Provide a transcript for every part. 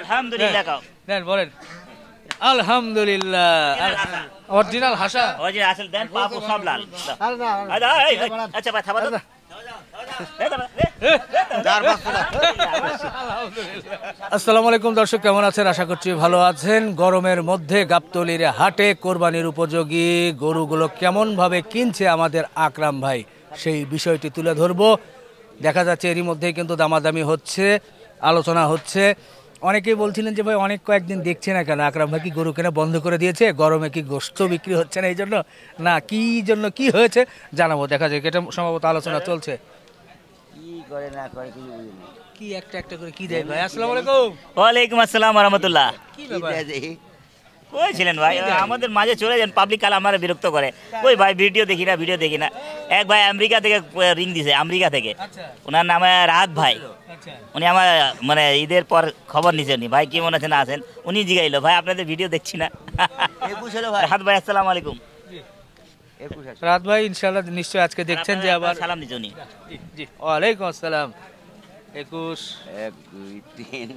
আলহামদুলিল্লাহ আসসালামু আলাইকুম দর্শক কেমন আছেন আশা করছি ভালো আছেন গরমের মধ্যে গাবতলির হাটে কোরবানির উপযোগী গরুগুলো কেমন ভাবে কিনছে আমাদের আকরাম ভাই সেই বিষয়টি তুলে ধরব দেখা যাচ্ছে এরই মধ্যেই কিন্তু দামাদামি হচ্ছে আলোচনা হচ্ছে অনেকেই বলছিলেন যে ভাই অনেক কয়েকদিন দেখছে না কেন আকরাম ভাই কি গরু কেনা বন্ধ করে দিয়েছে গরমে কি গোস্ত বিক্রি হচ্ছে না এই জন্য না কি জন্য কি হয়েছে জানাবো দেখা যায় এটা সম্ভবত আলোচনা চলছে কি করে না করে কি একটা একটা করে কি দেয় ভাই আসসালামু আলাইকুম ওয়ালাইকুম আসসালাম রাহমাতুল্লাহ কি ব্যাপার কই ভাই আমাদের মাঝে চলে যান পাবলিক কাল আমার বিরক্ত করে কই ভাই ভিডিও দেখি না ভিডিও দেখি না এক ভাই আমেরিকা থেকে রিং দিছে আমেরিকা থেকে আচ্ছা। ওনার নামে রাত ভাই আচ্ছা। উনি আমার মানে ঈদের পর খবর নিছে উনি ভাই আছে না আছেন উনি জিগাইলো ভাই আপনাদের ভিডিও দেখছি না রাত ভাই আসসালামু আলাইকুম রাত ভাই ইনশাল্লাহ নিশ্চয় আজকে দেখছেন যে আবার সালাম দিচ্ছি উনি ওয়ালাইকুম আসসালাম একুশ এক দুই তিন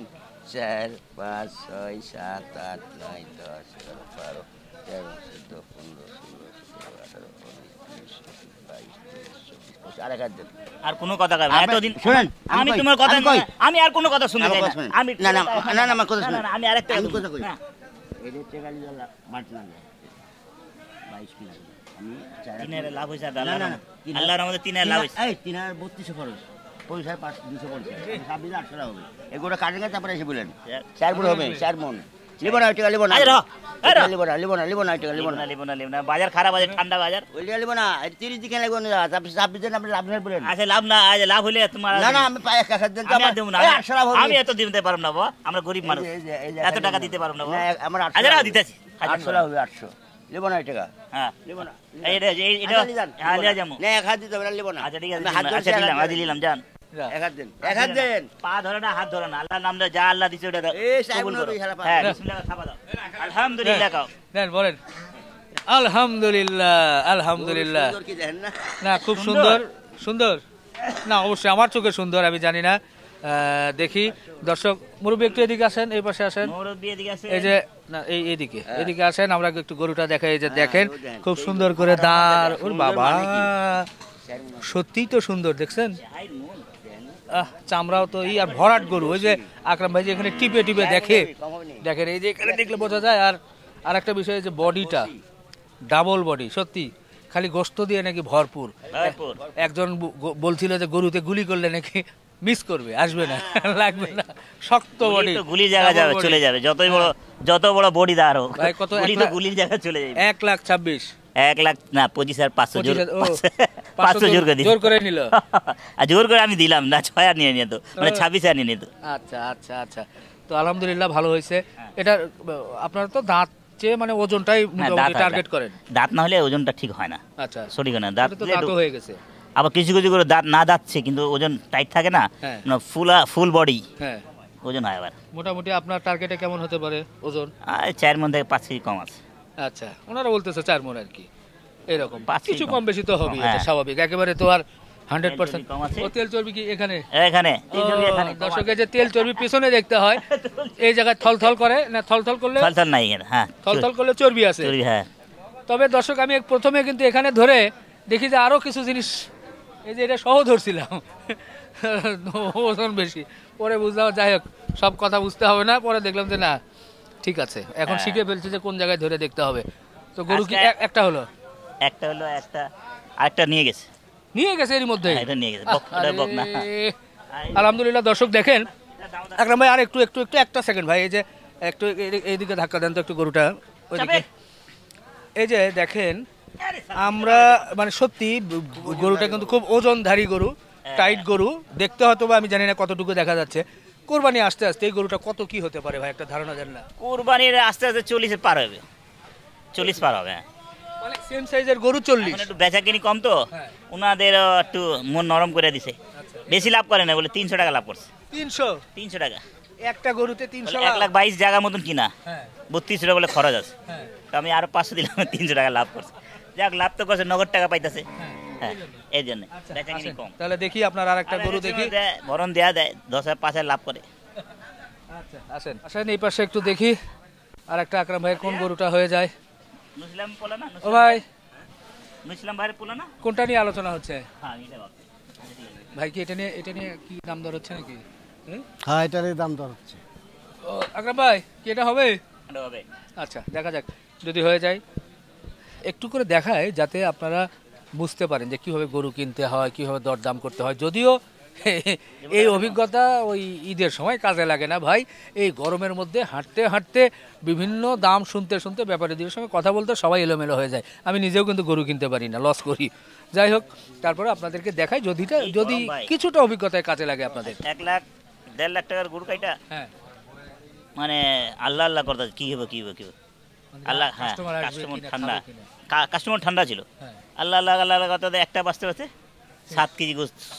চার পাঁচ ছয় সাত আট নয় দশ এগারো বারো তেরো চোদ্দ পনেরো ষোলো সতেরো আঠারো উনিশ বিশ বাইশ তেইশ চব্বিশ পঁচিশ আর এক হাজার আর কোনো কথা এতদিন আমি তোমার কথা কই আমি আর কোনো কথা শুনতে না আমি না না না না আমার কথা শুনুন আমি আরেকটা আমি কথা কই এর হচ্ছে খালি জল মাঠ না বাইশ আমি লাভ হয়েছে আল্লাহর আমাদের তিনের লাভ হয়েছে এই তিনের 32 খরচ পাঁচ দুশো পঞ্চাশ ছাব্বিশ আটশো হবে এগুলো তারপরে এসে বলেন হবে মন আমরা গরিব মানুষ এত টাকা দিতে পারব না হবে আটশো টাকা হ্যাঁ। আচ্ছা, হ্যাঁ, দিতে হবে আচ্ছা ঠিক আছে হ্যাঁ, আলহামদুলিল্লাহ আলহামদুলিল্লাহ না খুব সুন্দর সুন্দর না অবশ্যই আমার চোখে সুন্দর আমি জানি না দেখি দর্শক মুরব্বী একটু এদিকে আসেন এই পাশে আসেন এই যে না এই এদিকে হ্যাঁ। এদিকে আসেন আমরা একটু গরুটা দেখাই এই যে হ্যাঁ, দেখেন খুব সুন্দর করে মানে দাঁড় ওর বাবা মানে সত্যিই তো সুন্দর দেখছেন চামড়াও তো ই আর ভরাট গরু ওই যে আকরাম ভাই যে এখানে টিপে টিপে দেখে দেখেন এই যে এখানে দেখলে বোঝা যায় আর আর একটা বিষয় যে বডিটা ডাবল বডি সত্যি খালি গোস্ত দিয়ে নাকি ভরপুর একজন বলছিল যে গরুতে গুলি করলে নাকি মিস করবে আসবে না লাগবে না শক্ত বডি গুলি জায়গা যাবে চলে যাবে যতই বড় যত বড় বডি দাঁড় হোক ভাই কত গুলি জায়গা চলে যাবে এক লাখ ছাব্বিশ এক লাখ না পঁচিশ আর পাঁচশো পাঁচশো জোর করে জোর করে নিল জোর করে আমি দিলাম না ছয় আর নিয়ে নিত মানে ছাব্বিশ আর নিয়ে নিত আচ্ছা আচ্ছা আচ্ছা তো আলহামদুলিল্লাহ ভালো হয়েছে হ্যাঁ। এটা আপনার তো দাঁত চেয়ে মানে ওজনটাই হ্যাঁ, টার্গেট করেন দাঁত না হলে ওজনটা ঠিক হয় না আচ্ছা সঠিক না দাঁত তো দাঁত হয়ে গেছে আবার কিছু কিছু করে দাঁত না দাঁতছে কিন্তু ওজন টাইট থাকে না ফুলা ফুল বডি ওজন হয় আবার মোটামুটি আপনার টার্গেটে কেমন হতে পারে ওজন চার মন থেকে পাঁচ কেজি কম আছে আচ্ছা ওনারা বলতেছে চার মন আর কি এরকম কিছু কম বেশি তো হবে হ্যাঁ। স্বাভাবিক একেবারে তো আর তেল চর্বি কি এখানে দর্শকের যে তেল দেখতে হয় এই জায়গায় করে না করলে হ্যাঁ। করলে চর্বি আছে হ্যাঁ। তবে দর্শক আমি প্রথমে কিন্তু এখানে ধরে দেখি যে আরো কিছু জিনিস এই যে এটা সহ ধরছিলাম ওজন বেশি পরে বুঝলাম যাই হোক সব কথা বুঝতে হবে না পরে দেখলাম যে না ঠিক আছে এখন শিখে ফেলছে যে কোন জায়গায় ধরে দেখতে হবে তো গরু কি একটা হলো একটা হলো একটা আরেকটা নিয়ে গেছে নিয়ে গেছে এর মধ্যে হ্যাঁ, এটা নিয়ে গেছে না আলহামদুলিল্লাহ দর্শক দেখেন আকরাম ভাই আর একটু একটু একটু একটা সেকেন্ড ভাই এই যে একটু এইদিকে ধাক্কা দেন তো একটু গরুটা এই যে দেখেন আমরা মানে সত্যি গরুটা কিন্তু খুব ওজনধারী গরু টাইট হ্যাঁ। গরু দেখতে হয়তো বা আমি জানি না কতটুকু দেখা যাচ্ছে কোরবানি আস্তে আস্তে এই গরুটা কত কি হতে পারে ভাই একটা ধারণা দেন না কোরবানির আস্তে আস্তে চল্লিশে পার হবে চল্লিশ পার হবে হ্যাঁ সেম মানে সাইজের গরু একটু কম তো হ্যাঁ। একটু মন নরম করে দিছে আচ্ছা। বেশি লাভ করে না বলে টাকা লাভ করছে টাকা একটা গরুতে লাখ জায়গা মতন কিনা টাকা হ্যাঁ। বলে খরচ আছে হ্যাঁ। তো আমি আরো দিলাম টাকা লাভ করছে যাক লাভ তো করছে নগদ টাকা পাইতেছে এই জন্য আচ্ছা, কম তাহলে দেখি আপনার আরেকটা গরু দেখি ভরণ দেয়া দেয় দশ হাজার পাঁচ হাজার লাভ করে আচ্ছা আসেন আসেন এই পাশে একটু দেখি আর একটা আকরাম ভাই কোন গরুটা হয়ে যায় ও ভাই না কোনটা নিয়ে আলোচনা হচ্ছে হ্যাঁ ভাই কি এটা নিয়ে এটা নিয়ে দাম দর হচ্ছে নাকি হ্যাঁ এটা নিয়ে দাম দর হচ্ছে ও ভাই কি এটা হবে আচ্ছা দেখা যাক যদি হয়ে যায় একটু করে দেখায় যাতে আপনারা বুঝতে পারেন যে কীভাবে গরু কিনতে হয় কীভাবে দরদাম করতে হয় যদিও এই অভিজ্ঞতা ওই ঈদের সময় কাজে লাগে না ভাই এই গরমের মধ্যে হাঁটতে হাঁটতে বিভিন্ন দাম শুনতে শুনতে ব্যাপারীদের সঙ্গে কথা বলতে সবাই এলোমেলো হয়ে যায় আমি নিজেও কিন্তু গরু কিনতে পারি না লস করি যাই হোক তারপরে আপনাদেরকে দেখাই যদিটা যদি কিছুটা অভিজ্ঞতায় কাজে লাগে আপনাদের এক লাখ দেড় লাখ টাকার গরু কাইটা হ্যাঁ মানে আল্লাহ আল্লাহ করতে কি হবে কি হবে কি হবে মানে আল্লাহ হ্যাঁ কাস্টমার ঠান্ডা কাস্টমার ঠান্ডা ছিল হ্যাঁ। আল্লাহ আল্লাহ আল্লাহ করতে একটা বাঁচতে বাঁচতে সাত কেজি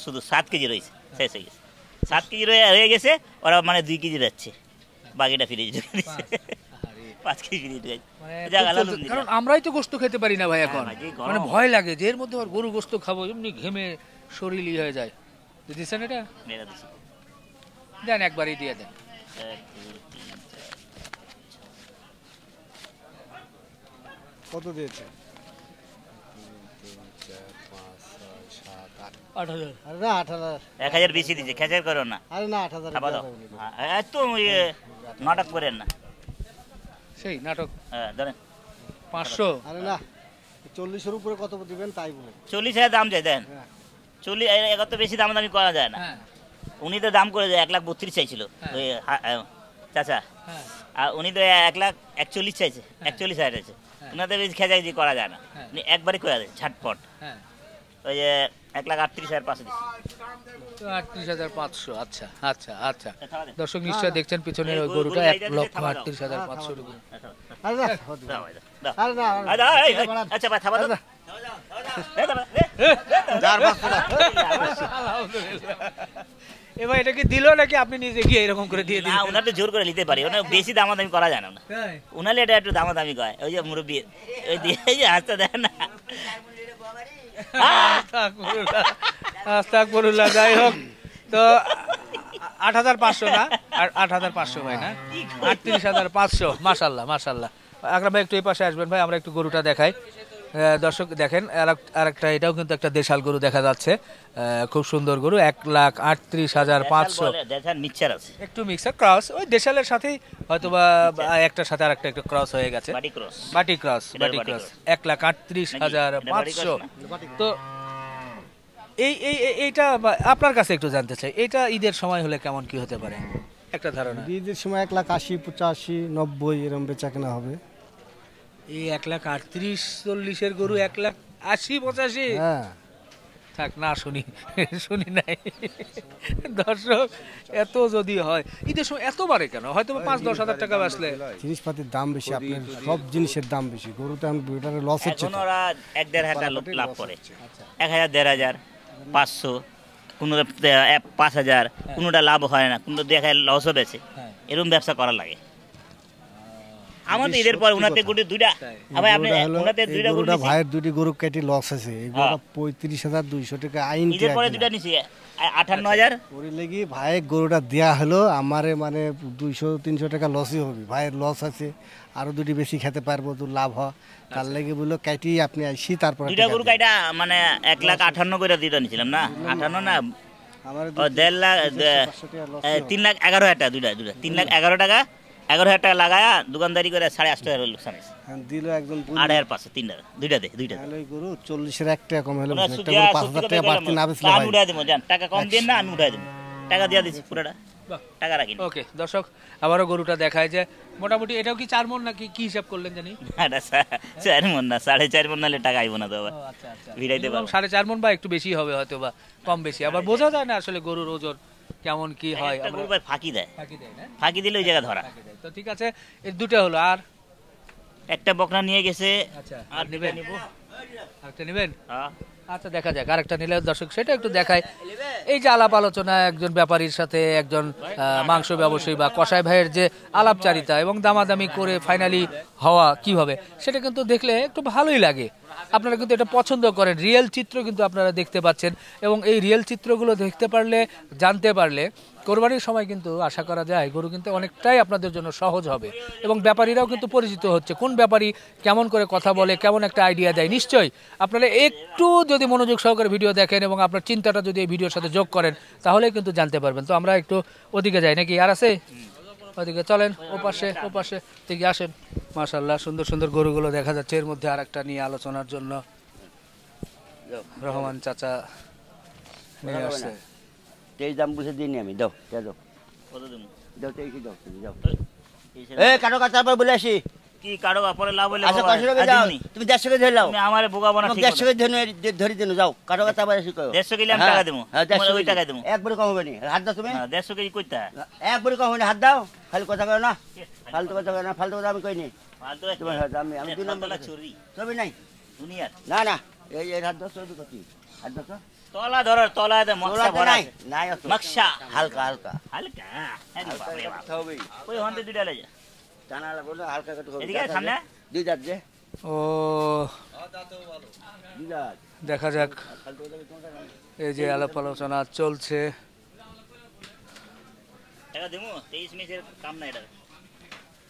শুধু সাত কেজি রয়েছে শেষ হয়ে গেছে সাত কেজি হয়ে গেছে ওরা মানে দুই কেজি যাচ্ছে বাকিটা ফিরে ঢুকে পাঁচ কেজি মানে কারণ আমরাই তো গোস্ত খেতে পারি না হ্যাঁ, মানে ভয় লাগে মধ্যে গোস্ত খাবো এমনি ঘেমে শরীর হয়ে যায় এটা একবারই দিয়ে কত দিয়েছে এক হাজার বেশি দিয়েছে না হ্যাঁ, ইয়ে, করেন না সেই হ্যাঁ পাঁচশো চল্লিশ হাজার দাম দেন হ্যাঁ। চল্লিশ বেশি দাম দামি করা যায় না হ্যাঁ। উনি তো দাম করে এক লাখ বত্রিশ চাইছিল চাচা আর উনি তো এক লাখ একচল্লিশ চাইছে একচল্লিশ হাজার চাইছে উনাদের বেশি খেঁচাখেঁচি করা যায় না উনি একবারই করে দেয় ঝাটপট ওই যে এক লাখ আটত্রিশ হাজার পাঁচশো আটত্রিশ হাজার পাঁচশো আচ্ছা আচ্ছা আচ্ছা দর্শক নিশ্চয় দেখছেন পিছনের ওই গরুটা এক লক্ষ আটত্রিশ হাজার পাঁচশো এবার আচ্ছা, এটা কি দিল নাকি আপনি নিজে গিয়ে এরকম করে দিয়ে দিলেন ওনার তো জোর করে নিতে পারি ওনার বেশি দামাদামি করা যায় না ওনালে এটা একটু দামাদামি কয় ওই যে মুরব্বী ওই দিয়ে হাসতে দেয় না আস্তাকুরুল্লাহ যাই হোক তো আট হাজার পাঁচশো না আট হাজার পাঁচশো ভাই না আটত্রিশ হাজার পাঁচশো মাসাল্লাহ মাসাল্লাহ আকরাম ভাই একটু এই পাশে আসবেন ভাই আমরা একটু গরুটা দেখাই দর্শক দেখেন আর একটা এটাও কিন্তু একটা দেশাল গরু দেখা যাচ্ছে খুব সুন্দর গরু এক লাখ আটত্রিশ হাজার পাঁচশো একটু মিক্সার ক্রস ওই দেশালের সাথেই হয়তো বা একটার সাথে আর একটা একটু ক্রস হয়ে গেছে বাটি ক্রস বাটি ক্রস এক লাখ আটত্রিশ হাজার পাঁচশো তো এই এই এইটা আপনার কাছে একটু জানতে চাই এটা ঈদের সময় হলে কেমন কি হতে পারে একটা ধারণা ঈদের সময় এক লাখ আশি পঁচাশি নব্বই এরম বেচা কেনা হবে এই এক লাখ আটত্রিশ চল্লিশের গরু এক লাখ আশি পঁচাশি হ্যাঁ। থাক না শুনি শুনি নাই দর্শক এত যদি হয় ঈদের সময় এত বাড়ে কেন হয়তো পাঁচ দশ হাজার টাকা বাঁচলে জিনিসপাতির দাম বেশি আপনার সব জিনিসের দাম বেশি গরু তো এখন লস হচ্ছে এক দেড় হাজার লাভ করে আচ্ছা। এক হাজার দেড় হাজার পাঁচশো কোনোটা পাঁচ হাজার হ্যাঁ। কোনোটা লাভ হয় না কোনোটা দু এক হাজার লসও বেছে হ্যাঁ। এরকম ব্যবসা করা লাগে উনাতে দুইটা আবার আপনি উনাতে দুইটা ভাইয়ের দুটি গরু কেটে লস আছে এগুলো পঁয়ত্রিশ হাজার টাকা আইন পরে দুইটা আচ্ছা, ওরে গরুটা দেয়া হলো আমারে মানে দুইশো তিনশো টাকা লসই হবে ভাইয়ের লস আছে আরো দুটি বেশি খেতে পারবো তো লাভ হয় তার আচ্ছা। লেগে বললো কাটি আপনি আসি তারপর দুইটা গরু মানে এক লাখ আঠান্ন করে দিতে নিছিলাম না আঠান্ন না দেড় লাখ তিন লাখ এগারো হাজার টাকা দুইটা দুইটা তিন লাখ এগারো টাকা এগারো হাজার টাকা লাগায়া দোকানদারি করে সাড়ে আটশো টাকা লোকসান আছে হ্যাঁ, একদম গরুটা দেখায় যে মোটামুটি এটাও কি চার নাকি কি হিসাব করলেন জানি চার না সাড়ে চার মন আচ্ছা, আচ্ছা। সাড়ে চার বা একটু বেশি হবে হয়তো বা কম বেশি আবার বোঝা যায় না আসলে গরুর ওজন কেমন কি হয় ফাঁকি দেয় ফাঁকি দিলে ওই জায়গা ধরা তো ঠিক আছে এই দুটো হলো আর একটা বকরা নিয়ে গেছে আচ্ছা আর নেবেন আরেকটা নেবেন হ্যাঁ। আচ্ছা দেখা যাক আরেকটা নিলে দর্শক সেটা একটু দেখায় এই যে আলাপ আলোচনা একজন ব্যাপারীর সাথে একজন মাংস ব্যবসায়ী বা কষাই ভাইয়ের যে আলাপচারিতা এবং দামাদামি করে ফাইনালি হওয়া কিভাবে সেটা কিন্তু দেখলে একটু ভালোই লাগে আপনারা কিন্তু এটা পছন্দ করেন রিয়েল চিত্র কিন্তু আপনারা দেখতে পাচ্ছেন এবং এই রিয়েল চিত্রগুলো দেখতে পারলে জানতে পারলে কোরবানির সময় কিন্তু আশা করা যায় গরু কিন্তু অনেকটাই আপনাদের জন্য সহজ হবে এবং ব্যাপারীরাও কিন্তু পরিচিত হচ্ছে কোন ব্যাপারী কেমন করে কথা বলে কেমন একটা আইডিয়া দেয় নিশ্চয়ই আপনারা একটু যদি মনোযোগ সহকারে ভিডিও দেখেন এবং আপনার চিন্তাটা যদি এই ভিডিওর সাথে যোগ করেন তাহলে কিন্তু জানতে পারবেন তো আমরা একটু ওদিকে যাই নাকি আর আছে ওদিকে চলেন ও পাশে ও পাশে দিকে আসেন মাশাল্লাহ সুন্দর সুন্দর গরুগুলো দেখা যাচ্ছে এর মধ্যে আর একটা নিয়ে আলোচনার জন্য রহমান চাচা নিয়ে আসছে তেইশ দাম বুঝে দিইনি আমি দাও দাও দাও দাও তুমি যাও কি কারো পরে লাভ হলে আচ্ছা কষ্ট হ্যাঁ, হ্যাঁ, হাত দাও তুমি দাও কথা কয় না ফালতু কথা কয় না ফালতু কথা আমি কইনি ফালতু নাই না না হাত দাও হাত দাও তলা ধরো তলায় দে মক্সা ভরা নাই নাই মক্সা হালকা হালকা হালকা হ্যাঁ, ওই হন্তে দুইটা লেজা টানা লাগো হালকা কাটু এদিকে সামনে দুই দাঁত যে ও দেখা যাক এই যে আলাপ আলোচনা চলছে এটা দেবো তেইশ মিনিটের কাম না এটা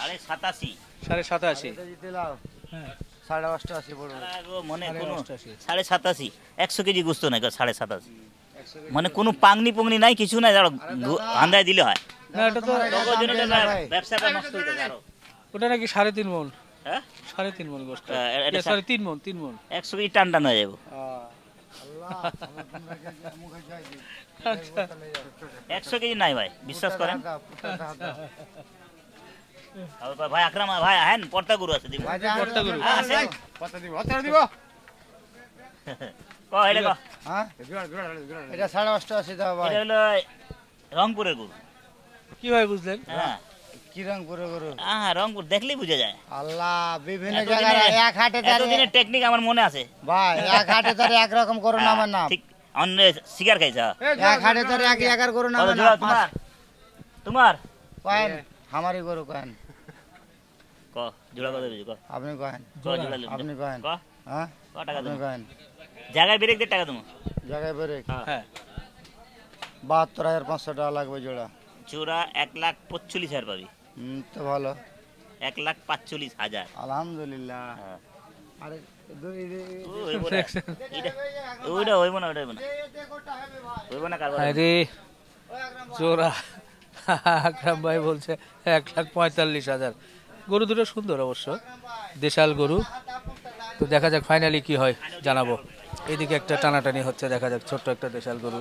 সাড়ে সাতাশি সাড়ে সাতাশি হ্যাঁ। সাড়ে মানে সাড়ে সাতাশি একশো কেজি গুস্ত নাই সাড়ে সাতাশি মানে কোনো পাংনি পুংনি নাই কিছু নাই আন্দায় দিলে হয় ব্যবসাটা ওটা নাকি সাড়ে তিন মন হ্যাঁ? সাড়ে তিন হ্যাঁ, তিন তিন একশো কেজি টান টান আচ্ছা। একশো কেজি নাই ভাই বিশ্বাস করেন ভাই আকরাম ভাই আহেন পর্তা গুরু আছে দিব পর্তা গুরু আছে পর্তা দিব দিব হ্যাঁ এটা দাও ভাই এটা হলো রংপুরের গুরু কি ভাই বুঝলেন হ্যাঁ কি রংপুরের হ্যাঁ রংপুর দেখলেই বুঝে যায় আল্লাহ বিভিন্ন জায়গায় এক হাটে এতদিনের টেকনিক আমার মনে আছে ভাই এক হাটে এক রকম গরু আমার না ঠিক অন্য শিকার খাইছা এক হাটে তার এক একার তোমার তোমার কয়েন আমারই গরু কয়েন জোড়া হ্যাঁ? হ্যাঁ। হ্যাঁ। হাজার পাঁচশো টাকা লাগবে জোড়া এক লাখ পঁচল্লিশ হাজার পাবি পাঁচচল্লিশ হাজার আলহামদুলিল্লাহ ওইটা ওইটা আকরাম ভাই বলছে এক লাখ পঁয়তাল্লিশ হাজার গরু দুটো সুন্দর অবশ্য দেশাল গরু তো দেখা যাক ফাইনালি কি হয় জানাবো এদিকে একটা টানাটানি হচ্ছে দেখা যাক ছোট্ট একটা দেশাল গরু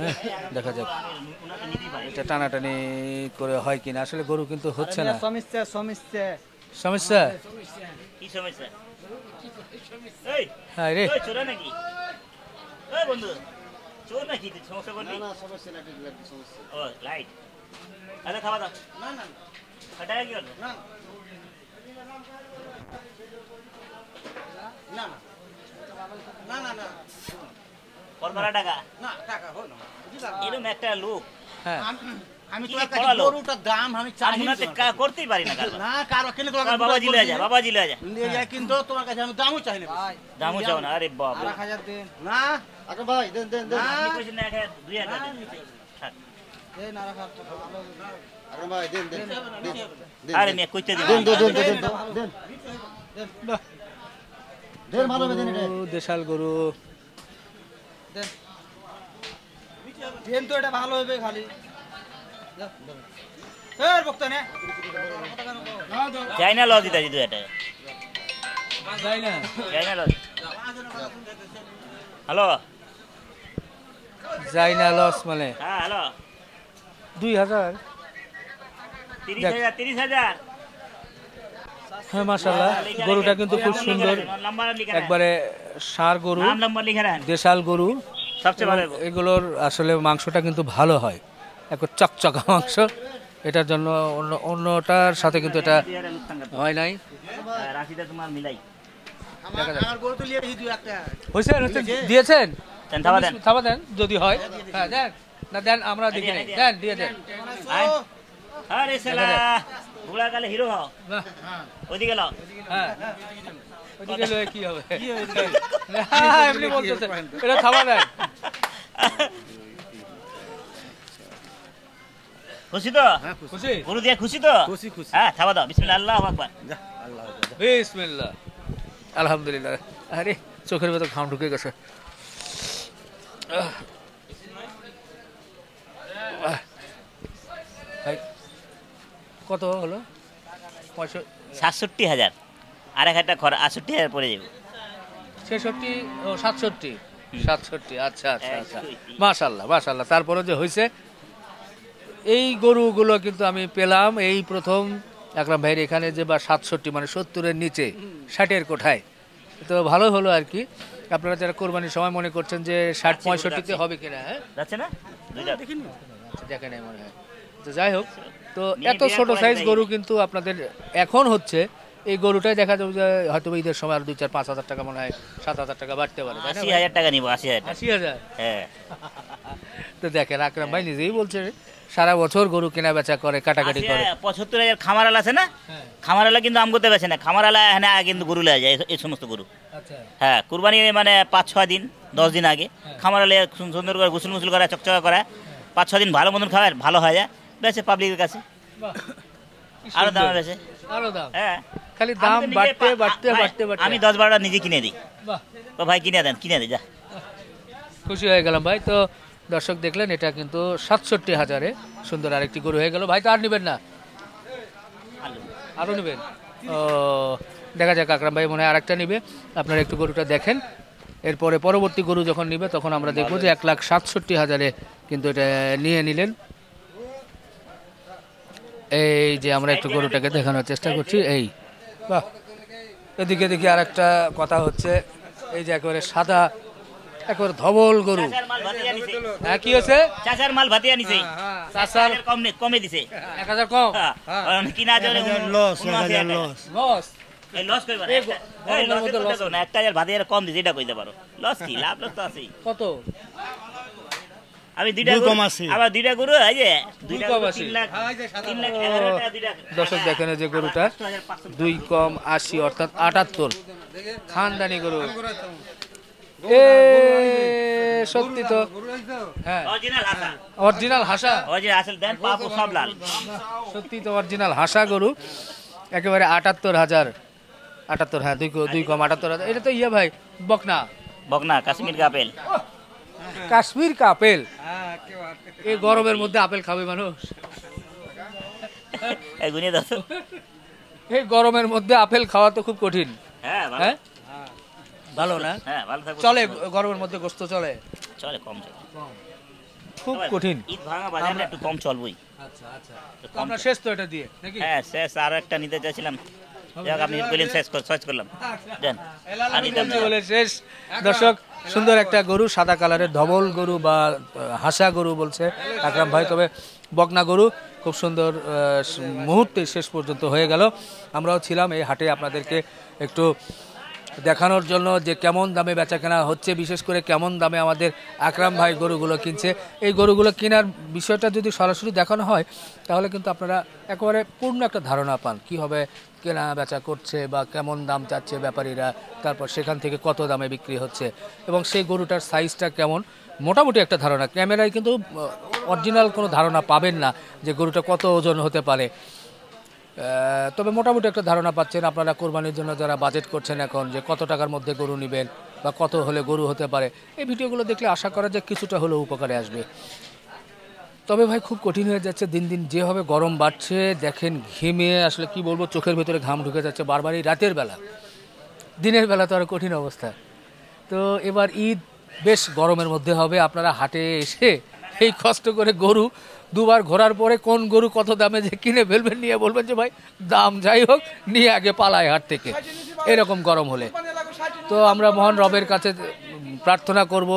হ্যাঁ, দেখা যাক এটা টানাটানি করে হয় কিনা আসলে গরু কিন্তু হচ্ছে না সমস্যা সমস্যা সমস্যা হ্যাঁ রে না হটায় কি হলো না না না না না কলমারা টাকা না টাকা হলো এরকম একটা লোক হ্যাঁ আমি তোমার কাছে গরুটার দাম আমি চাই না কা করতেই পারি না না কারো কেন তোমার বাবা জি লয়ে যা বাবা জি লয়ে যা নিয়ে যায় কিন্তু তোমার কাছে আমি দামও চাই না দামও চাও না আরে বাপ 1000 দেন না আগে ভাই দেন দেন দেন আমি কইছি না 1000 2000 দেন থাক দেন আর ভালো আরে কইতে দেন দেন দেন দেন দেন ভালো দেন এটা দেশাল গরু দেন দেন তো এটা ভালো হবে খালি এর বক্তা নে যাই না লজি এটা যাই না যাই না লজি হ্যালো যাই না লস মানে হ্যাঁ হ্যালো দুই হাজার হ্যাঁ মাসাল্লাহ গরুটা কিন্তু খুব সুন্দর একবারে সার গরু দেশাল গরু এগুলোর আসলে মাংসটা কিন্তু ভালো হয় এক চকচকা মাংস এটার জন্য অন্য অন্যটার সাথে কিন্তু এটা হয় নাই দিয়েছেন থাবা দেন যদি হয় হ্যাঁ, হ্যাঁ দেন না দেন আমরা দেখি দেন দিয়ে দেন আরে সেলা ঘোড়া কালে হিরো হও হ্যাঁ। কি হবে কি হবে হ্যাঁ, এমনি বলতেছে এটা থামা দেন খুশি তো হ্যাঁ, খুশি দিয়ে খুশি তো হ্যাঁ থামা দাও বিসমিল্লাহ আল্লাহু আকবার আল্লাহু আকবার বিসমিল্লাহ আলহামদুলিল্লাহ আরে চোখের ভেতর ঘাম ঢুকে গেছে কত হলো সাতষট্টি হাজার আর এক হাজার খরচ আটষট্টি হাজার পড়ে যাবে ছেষট্টি ও সাতষট্টি সাতষট্টি আচ্ছা আচ্ছা আচ্ছা মাশাল্লাহ মাশাল্লাহ তারপরে যে হয়েছে এই গরুগুলো কিন্তু আমি পেলাম এই প্রথম একরাম ভাইয়ের এখানে যে বা সাতষট্টি মানে সত্তরের নিচে ষাটের কোঠায় তো ভালো হলো আর কি আপনারা যারা কোরবানির সময় মনে করছেন যে ষাট পঁয়ষট্টিতে হবে কিনা হ্যাঁ যাচ্ছে না আচ্ছা, দেখেন মনে হয় তো যাই হোক তো এত ছোট সাইজ গরু কিন্তু আপনাদের এখন হচ্ছে এই গরুটাই দেখা যাবে যে হয়তো ঈদের সময় আর দুই চার পাঁচ হাজার টাকা মনে হয় সাত হাজার টাকা বাড়তে পারে আশি হাজার টাকা নিব আশি হাজার আশি হাজার হ্যাঁ তো দেখেন আকরাম ভাই নিজেই বলছে সারা বছর গরু কেনা বেচা করে কাটাকাটি করে পঁচাত্তর হাজার খামারাল আছে না হ্যাঁ। খামারালা কিন্তু আম করতে পারছে না খামারালা এখানে কিন্তু গরু লেয়া যায় এই সমস্ত গরু আচ্ছা। হ্যাঁ কুরবানি মানে পাঁচ ছয় দিন দশ দিন আগে হ্যাঁ। খামারালে সুন্দর করে গুসল মুসল করা চকচকা করা হ্যাঁ। পাঁচ ছয় দিন ভালো মতন খাওয়ার ভালো হয়ে যায় বেছে পাবলিকের কাছে আরো দাম বেছে আরো দাম হ্যাঁ খালি দাম বাড়তে বাড়তে বাড়তে বাড়তে আমি দশ বারোটা নিজে কিনে দিই তো ভাই কিনে দেন কিনে দেই যা খুশি হয়ে গেলাম ভাই তো দর্শক দেখলেন এটা কিন্তু সাতষট্টি হাজারে সুন্দর আরেকটি গরু হয়ে গেল ভাই তো আর নেবেন না আরও নেবেন ও দেখা যাক আকরাম ভাই মনে হয় আরেকটা নেবে আপনারা একটু গরুটা দেখেন এরপরে পরবর্তী গরু যখন নিবে তখন আমরা দেখবো যে এক লাখ সাতষট্টি হাজারে কিন্তু এটা নিয়ে নিলেন এই যে আমরা একটু গরুটাকে দেখানোর চেষ্টা করছি এই বা এদিকে দেখি আর একটা কথা হচ্ছে এই যে একেবারে সাদা একবার ধবল গরু হ্যাঁ, কি হয়েছে মাল হ্যাঁ, হ্যাঁ। কম কমে দিছে কম মানে লস কম দিছে এটা পারো কত আমি দুইটা কম আছে আবার দুইটা গরু এই যে দুই কম আছে হ্যাঁ, দর্শক হ্যাঁ, দেখেন যে গরুটা দুই কম আশি অর্থাৎ আটাত্তর খানদানি গরু সত্যি তো হ্যাঁ অরিজিনাল হাসা হ্যাঁ। সত্যি তো অরিজিনাল হাসা গরু একেবারে আটাত্তর হাজার আটাত্তর হ্যাঁ দুই দুই কম আটাত্তর হাজার এটা তো ইয়ে ভাই বকনা বকনা কাশ্মীর কাপেল কাশ্মীর কা আপেল হ্যাঁ, এই গরমের মধ্যে আপেল খাবে মানুষ এই গরমের মধ্যে আপেল খাওয়া তো খুব কঠিন হ্যাঁ ভালো হ্যাঁ? না হ্যাঁ, চলে গরমের মধ্যে গোস্ত চলে চলে কম চলে খুব কঠিন ঈদ ভাঙা বাজারে একটু কম চলবই আচ্ছা আচ্ছা আমরা শেষ তো এটা দিয়ে হ্যাঁ শেষ আর একটা নিতে চাইছিলাম যাক আপনি বলেন শেষ শেষ করলাম আচ্ছা। দেন আর বলে শেষ দর্শক সুন্দর একটা গরু সাদা কালারের ধবল গরু বা হাসা গরু বলছে আকরাম ভাই তবে বকনা গরু খুব সুন্দর মুহূর্তে শেষ পর্যন্ত হয়ে গেল আমরাও ছিলাম এই হাটে আপনাদেরকে একটু দেখানোর জন্য যে কেমন দামে বেচা কেনা হচ্ছে বিশেষ করে কেমন দামে আমাদের আকরাম ভাই গরুগুলো কিনছে এই গরুগুলো কেনার বিষয়টা যদি সরাসরি দেখানো হয় তাহলে কিন্তু আপনারা একেবারে পূর্ণ একটা ধারণা পান কি হবে কেনা বেচা করছে বা কেমন দাম চাচ্ছে ব্যাপারীরা তারপর সেখান থেকে কত দামে বিক্রি হচ্ছে এবং সেই গরুটার সাইজটা কেমন মোটামুটি একটা ধারণা ক্যামেরায় কিন্তু অরিজিনাল কোনো ধারণা পাবেন না যে গরুটা কত ওজন হতে পারে তবে মোটামুটি একটা ধারণা পাচ্ছেন আপনারা কোরবানির জন্য যারা বাজেট করছেন এখন যে কত টাকার মধ্যে গরু নেবেন বা কত হলে গরু হতে পারে এই ভিডিওগুলো দেখলে আশা করা যায় কিছুটা হলেও উপকারে আসবে তবে ভাই খুব কঠিন হয়ে যাচ্ছে দিন দিন যেভাবে গরম বাড়ছে দেখেন ঘেমে আসলে কি বলবো চোখের ভেতরে ঘাম ঢুকে যাচ্ছে বারবারই রাতের বেলা দিনের বেলা তো আরও কঠিন অবস্থা তো এবার ঈদ বেশ গরমের মধ্যে হবে আপনারা হাটে এসে এই কষ্ট করে গরু দুবার ঘোরার পরে কোন গরু কত দামে যে কিনে ফেলবেন নিয়ে বলবেন যে ভাই দাম যাই হোক নিয়ে আগে পালায় হাট থেকে এরকম গরম হলে তো আমরা মহান রবের কাছে প্রার্থনা করব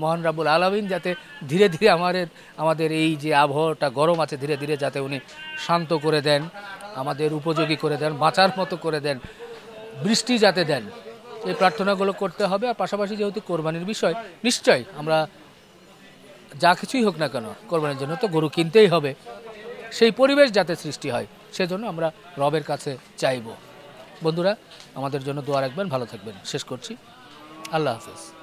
মহান রাবুল আলামিন যাতে ধীরে ধীরে আমাদের আমাদের এই যে আবহাওয়াটা গরম আছে ধীরে ধীরে যাতে উনি শান্ত করে দেন আমাদের উপযোগী করে দেন বাঁচার মতো করে দেন বৃষ্টি যাতে দেন এই প্রার্থনাগুলো করতে হবে আর পাশাপাশি যেহেতু কোরবানির বিষয় নিশ্চয় আমরা যা কিছুই হোক না কেন কোরবানির জন্য তো গরু কিনতেই হবে সেই পরিবেশ যাতে সৃষ্টি হয় সেজন্য আমরা রবের কাছে চাইব বন্ধুরা আমাদের জন্য দোয়া রাখবেন ভালো থাকবেন শেষ করছি আল্লাহ হাফেজ